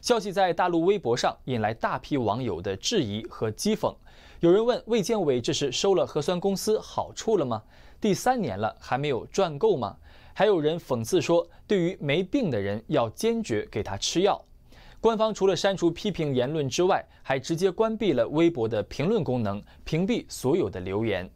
消息在大陆微博上引来大批网友的质疑和讥讽。有人问卫健委这是收了核酸公司好处了吗？第三年了还没有赚够吗？还有人讽刺说，对于没病的人要坚决给他吃药。官方除了删除批评言论之外，还直接关闭了微博的评论功能，屏蔽所有的留言。